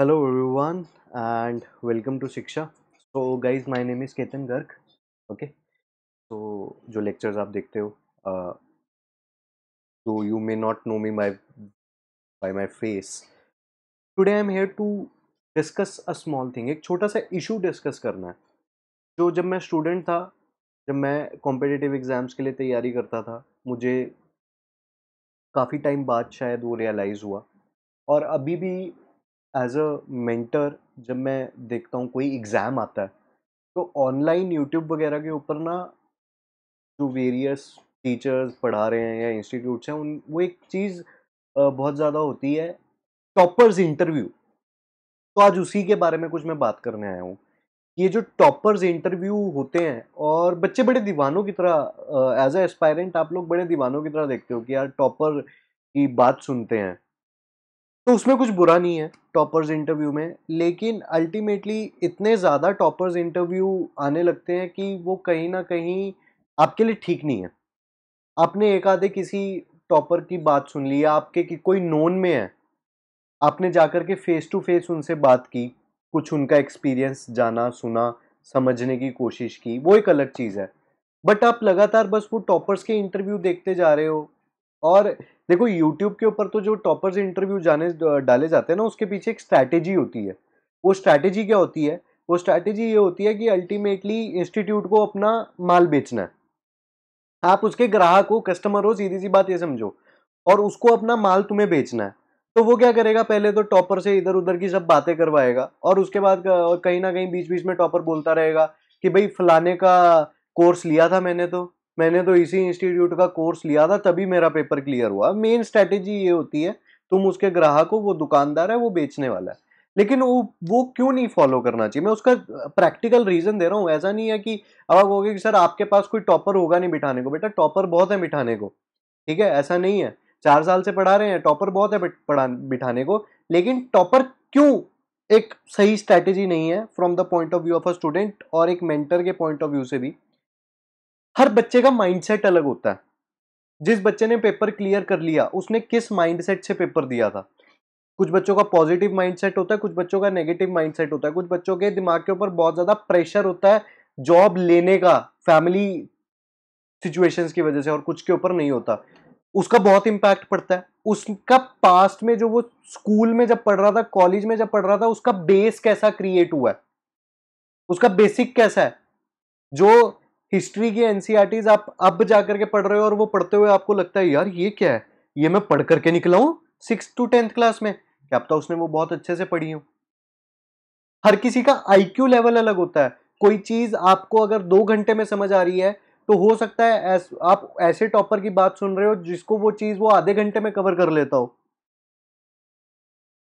hello everyone and welcome to Shiksha so guys my name is Ketan Garg okay तो जो lectures आप देखते हो तो you may not know me my by my face today I am here to discuss a small thing एक छोटा सा issue discuss करना है जो जब मैं स्टूडेंट था जब मैं कॉम्पिटिटिव एग्जाम्स के लिए तैयारी करता था मुझे काफ़ी टाइम बाद शायद वो रियलाइज़ हुआ और अभी भी एज अ मेंटर जब मैं देखता हूँ कोई एग्ज़ाम आता है तो ऑनलाइन यूट्यूब वगैरह के ऊपर ना जो वेरियस टीचर्स पढ़ा रहे हैं या इंस्टीट्यूट्स हैं उन वो एक चीज़ बहुत ज़्यादा होती है टॉपर्स इंटरव्यू तो आज उसी के बारे में कुछ मैं बात करने आया हूँ ये जो टॉपर्स इंटरव्यू होते हैं और बच्चे बड़े दीवानों की तरह एज अ एस्पायरेंट आप लोग बड़े दीवानों की तरह देखते हो कि यार टॉपर की बात सुनते हैं तो उसमें कुछ बुरा नहीं है टॉपर्स इंटरव्यू में लेकिन अल्टीमेटली इतने ज़्यादा टॉपर्स इंटरव्यू आने लगते हैं कि वो कहीं ना कहीं आपके लिए ठीक नहीं है आपने एक आधे किसी टॉपर की बात सुन ली या आपके कि कोई नोन में है आपने जाकर के फेस टू फेस उनसे बात की कुछ उनका एक्सपीरियंस जाना सुना समझने की कोशिश की वो एक अलग चीज़ है बट आप लगातार बस वो टॉपर्स के इंटरव्यू देखते जा रहे हो और देखो यूट्यूब के ऊपर तो जो टॉपर्स इंटरव्यू जाने डाले जाते हैं ना उसके पीछे एक स्ट्रैटेजी होती है वो स्ट्रैटेजी क्या होती है वो स्ट्रैटेजी ये होती है कि अल्टीमेटली इंस्टीट्यूट को अपना माल बेचना है आप उसके ग्राहक हो कस्टमर हो सीधी सी बात ये समझो और उसको अपना माल तुम्हें बेचना है तो वो क्या करेगा पहले तो टॉपर से इधर उधर की सब बातें करवाएगा और उसके बाद कहीं ना कहीं बीच बीच में टॉपर बोलता रहेगा कि भाई फलाने का कोर्स लिया था मैंने तो मैंने तो इसी इंस्टीट्यूट का कोर्स लिया था तभी मेरा पेपर क्लियर हुआ मेन स्ट्रैटेजी ये होती है तुम उसके ग्राहक हो वो दुकानदार है वो बेचने वाला है लेकिन वो वो क्यों नहीं फॉलो करना चाहिए मैं उसका प्रैक्टिकल रीजन दे रहा हूँ ऐसा नहीं है कि अब आप कहोगे कि सर आपके पास कोई टॉपर होगा नहीं बिठाने को बेटा टॉपर बहुत है बिठाने को ठीक है ऐसा नहीं है चार साल से पढ़ा रहे हैं टॉपर बहुत है बिठाने को लेकिन टॉपर क्यों एक सही स्ट्रैटेजी नहीं है from the point of view of a student और एक मेंटर के पॉइंट ऑफ व्यू से भी हर बच्चे का माइंडसेट अलग होता है जिस बच्चे ने पेपर क्लियर कर लिया उसने किस माइंडसेट से पेपर दिया था कुछ बच्चों का पॉजिटिव माइंडसेट होता है कुछ बच्चों का नेगेटिव माइंडसेट होता है कुछ बच्चों के दिमाग के ऊपर बहुत ज़्यादा प्रेशर होता है जॉब लेने का फैमिली सिचुएशंस की वजह से और कुछ के ऊपर नहीं होता उसका बहुत इंपैक्ट पड़ता है उसका पास्ट में जो वो स्कूल में जब पढ़ रहा था कॉलेज में जब पढ़ रहा था उसका बेस कैसा क्रिएट हुआ है उसका बेसिक कैसा है जो हिस्ट्री के एनसीआरटीज आप अब जा करके पढ़ रहे हो और वो पढ़ते हुए आपको लगता है यार ये क्या है ये मैं पढ़ करके निकला हूं सिक्स टू टेंथ क्लास में क्या पता उसने वो बहुत अच्छे से पढ़ी हो हर किसी का आईक्यू लेवल अलग होता है कोई चीज़ आपको अगर दो घंटे में समझ आ रही है तो हो सकता है ऐस, आप ऐसे टॉपर की बात सुन रहे हो जिसको वो चीज़ वो आधे घंटे में कवर कर लेता हो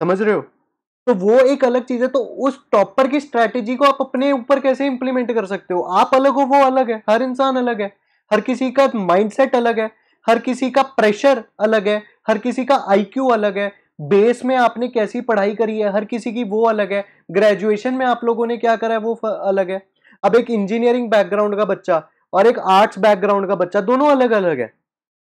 समझ रहे हो तो वो एक अलग चीज है तो उस टॉपर की स्ट्रैटेजी को आप अपने ऊपर कैसे इंप्लीमेंट कर सकते हो आप अलग हो वो अलग है हर इंसान अलग है हर किसी का माइंडसेट अलग है हर किसी का प्रेशर अलग है हर किसी का आईक्यू अलग है बेस में आपने कैसी पढ़ाई करी है हर किसी की वो अलग है ग्रेजुएशन में आप लोगों ने क्या करा है वो अलग है अब एक इंजीनियरिंग बैकग्राउंड का बच्चा और एक आर्ट्स बैकग्राउंड का बच्चा दोनों अलग अलग है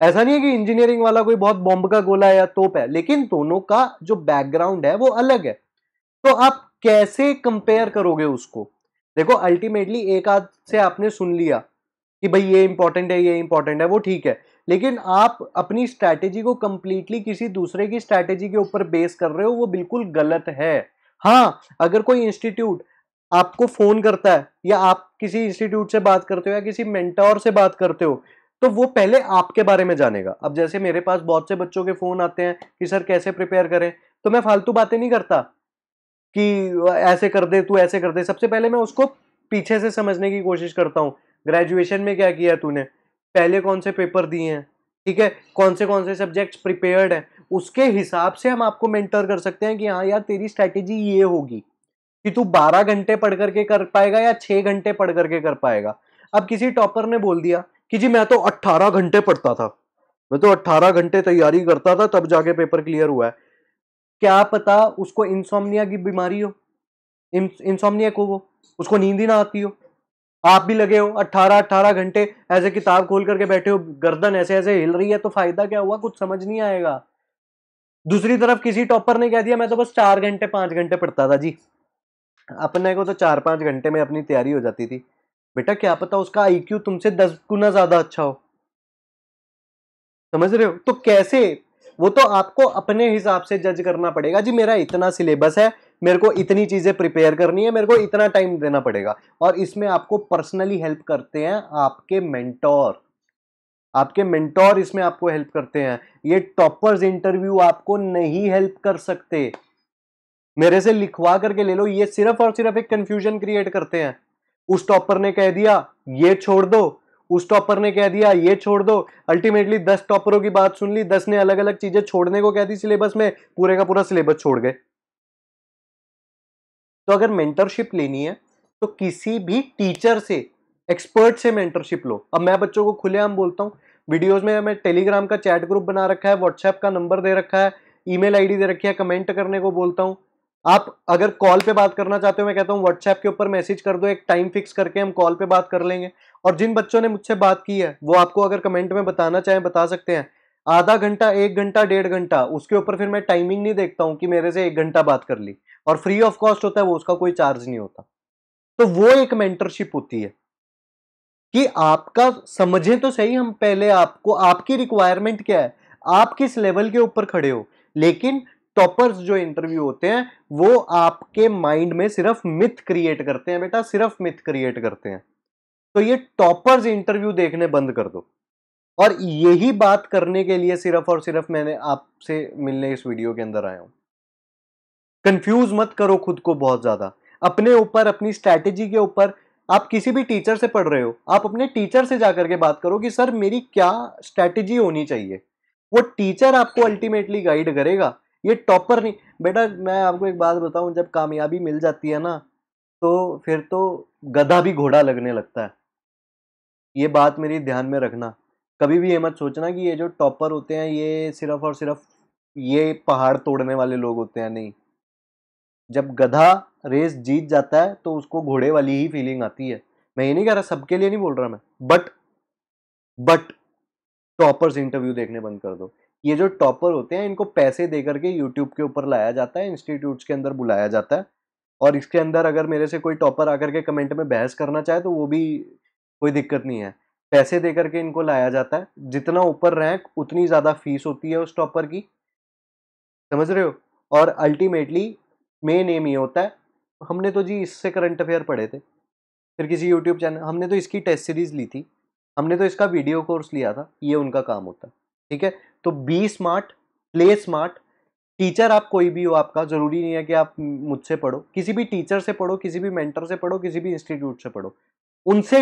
ऐसा नहीं है कि इंजीनियरिंग वाला कोई बहुत बॉम्ब का गोला या तोप है लेकिन दोनों का जो बैकग्राउंड है वो अलग है तो आप कैसे कंपेयर करोगे उसको देखो अल्टीमेटली एक आध से आपने सुन लिया कि भाई ये इंपॉर्टेंट है ये इंपॉर्टेंट है वो ठीक है लेकिन आप अपनी स्ट्रैटेजी को कंप्लीटली किसी दूसरे की स्ट्रैटेजी के ऊपर बेस कर रहे हो वो बिल्कुल गलत है हाँ अगर कोई इंस्टीट्यूट आपको फोन करता है या आप किसी इंस्टीट्यूट से बात करते हो या किसी मेंटोर से बात करते हो तो वो पहले आपके बारे में जानेगा अब जैसे मेरे पास बहुत से बच्चों के फोन आते हैं कि सर कैसे प्रिपेयर करें तो मैं फालतू बातें नहीं करता कि ऐसे कर दे तू ऐसे कर दे सबसे पहले मैं उसको पीछे से समझने की कोशिश करता हूँ ग्रेजुएशन में क्या किया तूने पहले कौन से पेपर दिए हैं ठीक है कौन से कौन से सब्जेक्ट्स प्रिपेयर्ड हैं उसके हिसाब से हम आपको मेंटर कर सकते हैं कि हाँ यार तेरी स्ट्रैटेजी ये होगी कि तू 12 घंटे पढ़ करके कर पाएगा या 6 घंटे पढ़ करके कर पाएगा अब किसी टॉपर ने बोल दिया कि जी मैं तो 18 घंटे पढ़ता था मैं तो 18 घंटे तैयारी करता था तब जाके पेपर क्लियर हुआ है क्या पता उसको इंसोमनिया की बीमारी हो इंसोमनिया को वो उसको नींद ही ना आती हो आप भी लगे हो 18 18 घंटे ऐसे किताब खोल करके बैठे हो गर्दन ऐसे ऐसे हिल रही है तो फायदा क्या हुआ कुछ समझ नहीं आएगा दूसरी तरफ किसी टॉपर ने कह दिया मैं तो बस चार घंटे पांच घंटे पढ़ता था जी अपने को तो चार पांच घंटे में अपनी तैयारी हो जाती थी बेटा क्या पता उसका आईक्यू तुमसे दस गुना ज्यादा अच्छा हो समझ रहे हो तो कैसे वो तो आपको अपने हिसाब से जज करना पड़ेगा जी मेरा इतना सिलेबस है मेरे को इतनी चीज़ें प्रिपेयर करनी है मेरे को इतना टाइम देना पड़ेगा और इसमें आपको पर्सनली हेल्प करते हैं आपके मेंटोर आपके मेंटोर इसमें आपको हेल्प करते हैं ये टॉपर्स इंटरव्यू आपको नहीं हेल्प कर सकते मेरे से लिखवा करके ले लो ये सिर्फ और सिर्फ एक कंफ्यूजन क्रिएट करते हैं उस टॉपर ने कह दिया ये छोड़ दो उस टॉपर ने कह दिया ये छोड़ दो अल्टीमेटली दस टॉपरों की बात सुन ली दस ने अलग अलग चीजें छोड़ने को कह दी सिलेबस में पूरे का पूरा सिलेबस छोड़ गए तो अगर मेंटरशिप लेनी है तो किसी भी टीचर से एक्सपर्ट से मेंटरशिप लो अब मैं बच्चों को खुलेआम बोलता हूँ वीडियोस में मैं टेलीग्राम का चैट ग्रुप बना रखा है व्हाट्सएप का नंबर दे रखा है ईमेल आईडी दे रखी है कमेंट करने को बोलता हूँ आप अगर कॉल पे बात करना चाहते हो मैं कहता हूँ व्हाट्सएप के ऊपर मैसेज कर दो एक टाइम फिक्स करके हम कॉल पे बात कर लेंगे और जिन बच्चों ने मुझसे बात की है वो आपको अगर कमेंट में बताना चाहें बता सकते हैं आधा घंटा एक घंटा डेढ़ घंटा उसके ऊपर फिर मैं टाइमिंग नहीं देखता हूँ कि मेरे से एक घंटा बात कर ली और फ्री ऑफ कॉस्ट होता है वो उसका कोई चार्ज नहीं होता तो वो एक मेंटरशिप होती है कि आपका समझें तो सही हम पहले आपको आपकी रिक्वायरमेंट क्या है आप किस लेवल के ऊपर खड़े हो लेकिन टॉपर्स जो इंटरव्यू होते हैं वो आपके माइंड में सिर्फ मिथ क्रिएट करते हैं बेटा सिर्फ मिथ क्रिएट करते हैं तो ये टॉपर्स इंटरव्यू देखने बंद कर दो और यही बात करने के लिए सिर्फ और सिर्फ मैंने आपसे मिलने इस वीडियो के अंदर आया हूं कंफ्यूज मत करो खुद को बहुत ज्यादा अपने ऊपर अपनी स्ट्रैटेजी के ऊपर आप किसी भी टीचर से पढ़ रहे हो आप अपने टीचर से जाकर के बात करो कि सर मेरी क्या स्ट्रैटेजी होनी चाहिए वो टीचर आपको अल्टीमेटली गाइड करेगा ये टॉपर नहीं बेटा मैं आपको एक बात बताऊं जब कामयाबी मिल जाती है ना तो फिर तो गधा भी घोड़ा लगने लगता है ये बात मेरी ध्यान में रखना कभी भी ये मत सोचना कि ये जो टॉपर होते हैं ये सिर्फ और सिर्फ ये पहाड़ तोड़ने वाले लोग होते हैं नहीं जब गधा रेस जीत जाता है तो उसको घोड़े वाली ही फीलिंग आती है मैं ये नहीं कह रहा सबके लिए नहीं बोल रहा मैं बट बट टॉपर्स इंटरव्यू देखने बंद कर दो ये जो टॉपर होते हैं इनको पैसे दे करके यूट्यूब के ऊपर लाया जाता है इंस्टीट्यूट के अंदर बुलाया जाता है और इसके अंदर अगर मेरे से कोई टॉपर आकर के कमेंट में बहस करना चाहे तो वो भी कोई दिक्कत नहीं है पैसे दे करके इनको लाया जाता है जितना ऊपर रैंक उतनी ज़्यादा फीस होती है उस टॉपर की समझ रहे हो और अल्टीमेटली मेन एम ये होता है हमने तो जी इससे करंट अफेयर पढ़े थे फिर किसी यूट्यूब चैनल हमने तो इसकी टेस्ट सीरीज़ ली थी हमने तो इसका वीडियो कोर्स लिया था ये उनका काम होता है ठीक है तो be smart play smart teacher आप कोई भी हो आपका ज़रूरी नहीं है कि आप मुझसे पढ़ो किसी भी टीचर से पढ़ो किसी भी मेंटर से पढ़ो किसी भी इंस्टीट्यूट से पढ़ो उनसे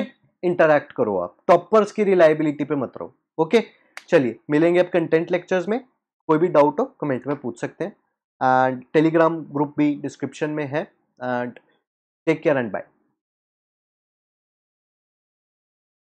इंटरेक्ट करो आप टॉपर्स की रिलायबिलिटी पे मत रहो ओके चलिए मिलेंगे आप कंटेंट लेक्चर्स में कोई भी डाउट हो कमेंट में पूछ सकते हैं एंड टेलीग्राम ग्रुप भी डिस्क्रिप्शन में है and take care and bye